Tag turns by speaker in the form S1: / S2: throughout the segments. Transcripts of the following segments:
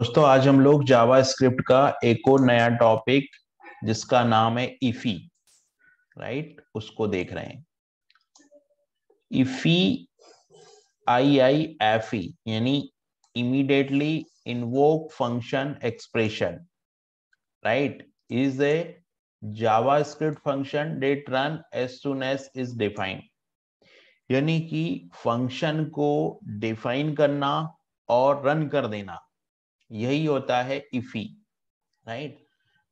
S1: दोस्तों आज हम लोग जावा स्क्रिप्ट का एक और नया टॉपिक जिसका नाम है इफी राइट उसको देख रहे हैं इफी आई आई एफ ई यानी immediately invoke function expression right is a JavaScript function that run as soon as is defined यानी कि फंक्शन को डिफाइन करना और रन कर देना यही होता है इफी राइट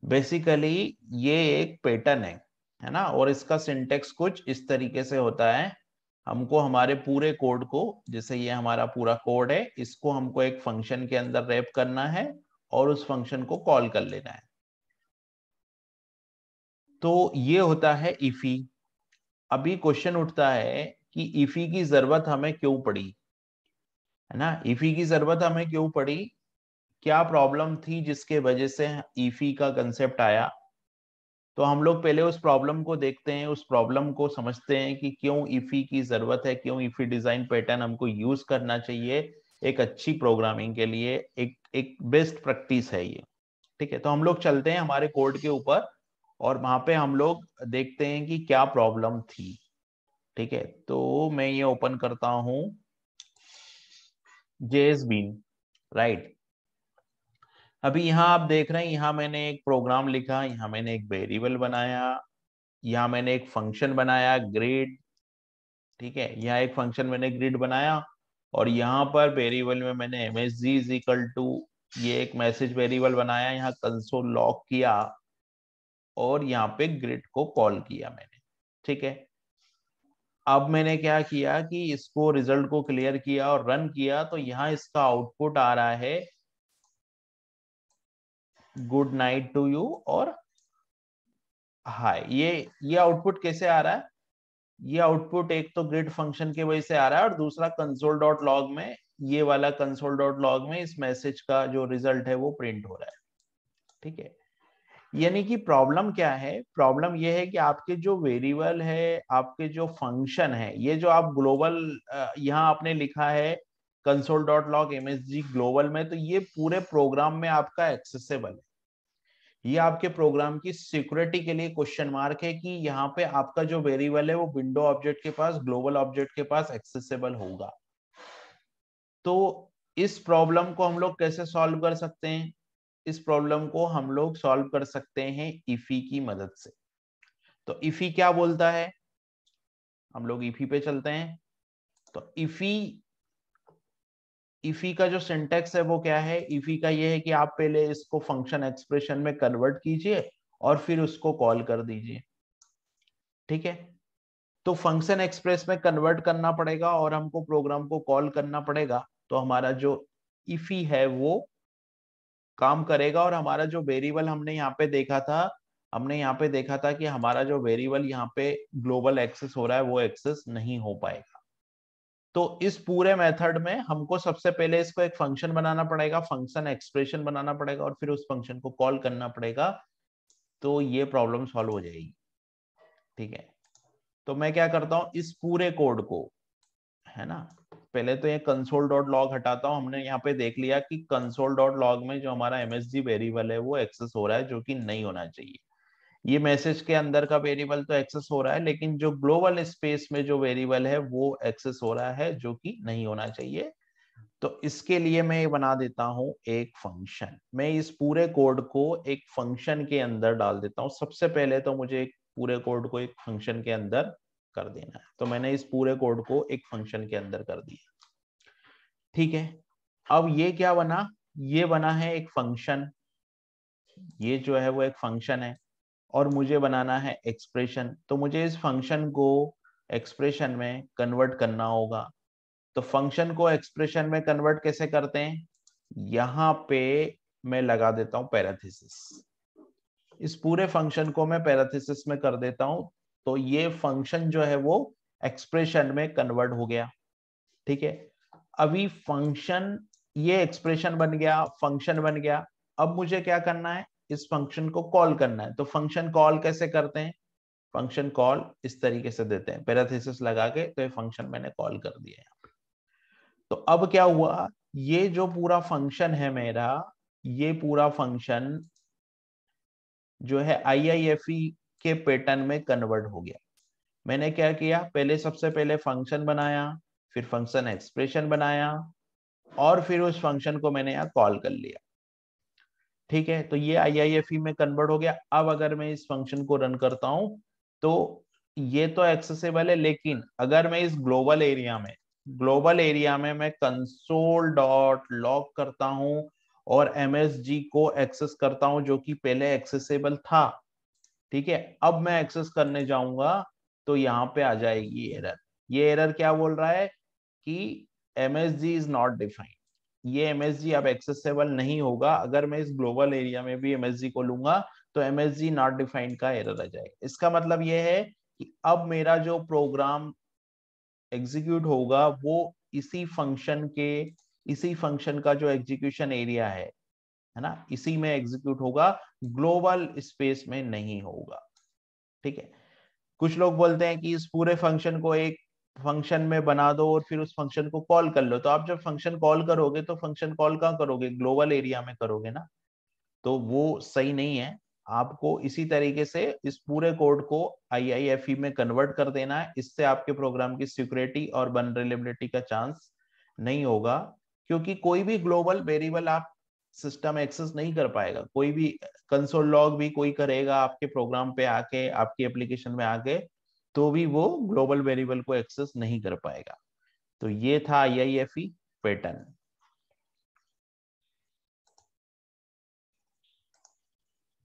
S1: बेसिकली ये एक पैटर्न है है ना और इसका सिंटेक्स कुछ इस तरीके से होता है हमको हमारे पूरे कोड को जैसे ये हमारा पूरा कोड है इसको हमको एक फंक्शन के अंदर रैप करना है और उस फंक्शन को कॉल कर लेना है तो ये होता है इफी अभी क्वेश्चन उठता है कि इफी की जरूरत हमें क्यों पड़ी है ना इफी की जरूरत हमें क्यों पड़ी क्या प्रॉब्लम थी जिसके वजह से ईफी e e का कंसेप्ट आया तो हम लोग पहले उस प्रॉब्लम को देखते हैं उस प्रॉब्लम को समझते हैं कि क्यों ईफी e की जरूरत है क्यों ईफी डिजाइन पैटर्न हमको यूज करना चाहिए एक अच्छी प्रोग्रामिंग के लिए एक एक बेस्ट प्रैक्टिस है ये ठीक है तो हम लोग चलते हैं हमारे कोड के ऊपर और वहां पे हम लोग देखते हैं कि क्या प्रॉब्लम थी ठीक है तो मैं ये ओपन करता हूं जेस बीन राइट अभी यहाँ आप देख रहे हैं यहाँ मैंने एक प्रोग्राम लिखा यहाँ मैंने एक वेरिएबल बनाया यहाँ मैंने एक फंक्शन बनाया ग्रिड ठीक है यहाँ एक फंक्शन मैंने ग्रिड बनाया और यहाँ पर वेरिएबल में मैंने M S G is equal to ये एक मैसेज वेरिएबल बनाया यहाँ कंसोल लॉक किया और यहाँ पे ग्रिड को कॉल किया मैंने ठीक है अब मैंने क्या किया कि इसको रिजल्ट को क्लियर किया और रन किया तो यहाँ इसका आउटपुट आ रहा है गुड नाइट टू यू और हाय ये ये आउटपुट कैसे आ रहा है ये आउटपुट एक तो ग्रिड फंक्शन की वजह से आ रहा है और दूसरा कंसोल डॉट लॉग में ये वाला कंसोल डॉट लॉग में इस मैसेज का जो रिजल्ट है वो प्रिंट हो रहा है ठीक है यानी कि प्रॉब्लम क्या है प्रॉब्लम ये है कि आपके जो वेरिएबल है आपके जो फंक्शन है ये जो आप ग्लोबल यहाँ आपने लिखा है console dot log M S G global में तो ये पूरे प्रोग्राम में आपका एक्सेसेबल है ये आपके प्रोग्राम की सिक्योरिटी के लिए क्वेश्चन मार्क है कि यहाँ पे आपका जो वेरिएबल है वो विंडो ऑब्जेक्ट के पास ग्लोबल ऑब्जेक्ट के पास एक्सेसिबल होगा तो इस प्रॉब्लम को हम लोग कैसे सॉल्व कर सकते हैं इस प्रॉब्लम को हम लोग सॉल्व कर सकते हैं इफी e की मदद से तो इफी e क्या बोलता है हम लोग इफी e पे चलते हैं तो इफी इफ़ी e e का जो सिंटेक्स है वो क्या है इफ़ी e का ये है कि आप पहले इसको फंक्शन एक्सप्रेशन में कन्वर्ट कीजिए और फिर उसको कॉल कर दीजिए ठीक है तो फंक्शन एक्सप्रेस में कन्वर्ट करना पड़ेगा और हमको प्रोग्राम को कॉल करना पड़ेगा तो हमारा जो इफी है वो काम करेगा और हमारा जो वेरिएबल हमने यहाँ पे देखा था हमने यहाँ पे देखा था कि हमारा जो वेरिएबल यहाँ पे ग्लोबल एक्सेस हो रहा है वो एक्सेस नहीं हो पाएगा तो इस पूरे मेथड में हमको सबसे पहले इसको एक फंक्शन बनाना पड़ेगा फंक्शन एक्सप्रेशन बनाना पड़ेगा और फिर उस फंक्शन को कॉल करना पड़ेगा तो ये प्रॉब्लम सॉल्व हो जाएगी ठीक है तो मैं क्या करता हूं इस पूरे कोड को है ना पहले तो ये कंसोल डॉट लॉग हटाता हूं हमने यहाँ पे देख लिया कि कंसोल डॉट लॉग में जो हमारा एमएसजी वेरिएबल है वो एक्सेस हो रहा है जो कि नहीं होना चाहिए ये मैसेज के अंदर का वेरिएबल तो एक्सेस हो रहा है लेकिन जो ग्लोबल स्पेस में जो वेरिएबल है वो एक्सेस हो रहा है जो कि नहीं होना चाहिए तो इसके लिए मैं बना देता हूं एक फंक्शन मैं इस पूरे कोड को एक फंक्शन के अंदर डाल देता हूं सबसे पहले तो मुझे एक पूरे कोड को एक फंक्शन के अंदर कर देना है तो मैंने इस पूरे कोड को एक फंक्शन के अंदर कर दिया ठीक है अब ये क्या बना ये बना है एक फंक्शन ये जो है वो एक फंक्शन है और मुझे बनाना है एक्सप्रेशन तो मुझे इस फंक्शन को एक्सप्रेशन में कन्वर्ट करना होगा तो फंक्शन को एक्सप्रेशन में कन्वर्ट कैसे करते हैं यहां पे मैं लगा देता हूं पैराथिसिस इस पूरे फंक्शन को मैं पैराथिसिस में कर देता हूं तो ये फंक्शन जो है वो एक्सप्रेशन में कन्वर्ट हो गया ठीक है अभी फंक्शन ये एक्सप्रेशन बन गया फंक्शन बन गया अब मुझे क्या करना है इस फंक्शन को कॉल करना है तो फंक्शन कॉल कैसे करते हैं फंक्शन कॉल इस तरीके से देते हैं पैराथिस लगा के तो ये फंक्शन मैंने कॉल कर दिया यहाँ पे तो अब क्या हुआ ये जो पूरा फंक्शन है मेरा ये पूरा फंक्शन जो है आईआईएफई e के पैटर्न में कन्वर्ट हो गया मैंने क्या किया पहले सबसे पहले फंक्शन बनाया फिर फंक्शन एक्सप्रेशन बनाया और फिर उस फंक्शन को मैंने यहाँ कॉल कर लिया ठीक है तो ये आई e में कन्वर्ट हो गया अब अगर मैं इस फंक्शन को रन करता हूं तो ये तो एक्सेसिबल है लेकिन अगर मैं इस ग्लोबल एरिया में ग्लोबल एरिया में मैं कंसोल डॉट लॉक करता हूं और एम को एक्सेस करता हूं जो कि पहले एक्सेसिबल था ठीक है अब मैं एक्सेस करने जाऊंगा तो यहां पे आ जाएगी एरर ये एरर क्या बोल रहा है कि M S G is not defined ये एमएसजी अब एक्सेसेबल नहीं होगा अगर मैं इस ग्लोबल एरिया में भी एमएसजी को लूंगा तो एमएसजी नॉट डिफाइंड का एरर आ जाएगा इसका मतलब यह है कि अब मेरा जो प्रोग्राम एग्जीक्यूट होगा वो इसी फंक्शन के इसी फंक्शन का जो एग्जीक्यूशन एरिया है है ना इसी में एग्जीक्यूट होगा ग्लोबल स्पेस में नहीं होगा ठीक है कुछ लोग बोलते हैं कि इस पूरे फंक्शन को एक फंक्शन में बना दो और फिर उस फंक्शन को कॉल कर लो तो आप जब फंक्शन कॉल करोगे तो फंक्शन कॉल कहाँ करोगे ग्लोबल एरिया में करोगे ना तो वो सही नहीं है आपको इसी तरीके से इस पूरे कोड को आई e में कन्वर्ट कर देना है इससे आपके प्रोग्राम की सिक्योरिटी और बनरेबिलिटी का चांस नहीं होगा क्योंकि कोई भी ग्लोबल वेरिएबल आप सिस्टम एक्सेस नहीं कर पाएगा कोई भी कंसोल लॉग भी कोई करेगा आपके प्रोग्राम पे आके आपकी एप्लीकेशन में आके तो भी वो ग्लोबल वेरिएबल को एक्सेस नहीं कर पाएगा तो ये था आई आई एफ ई पैटर्न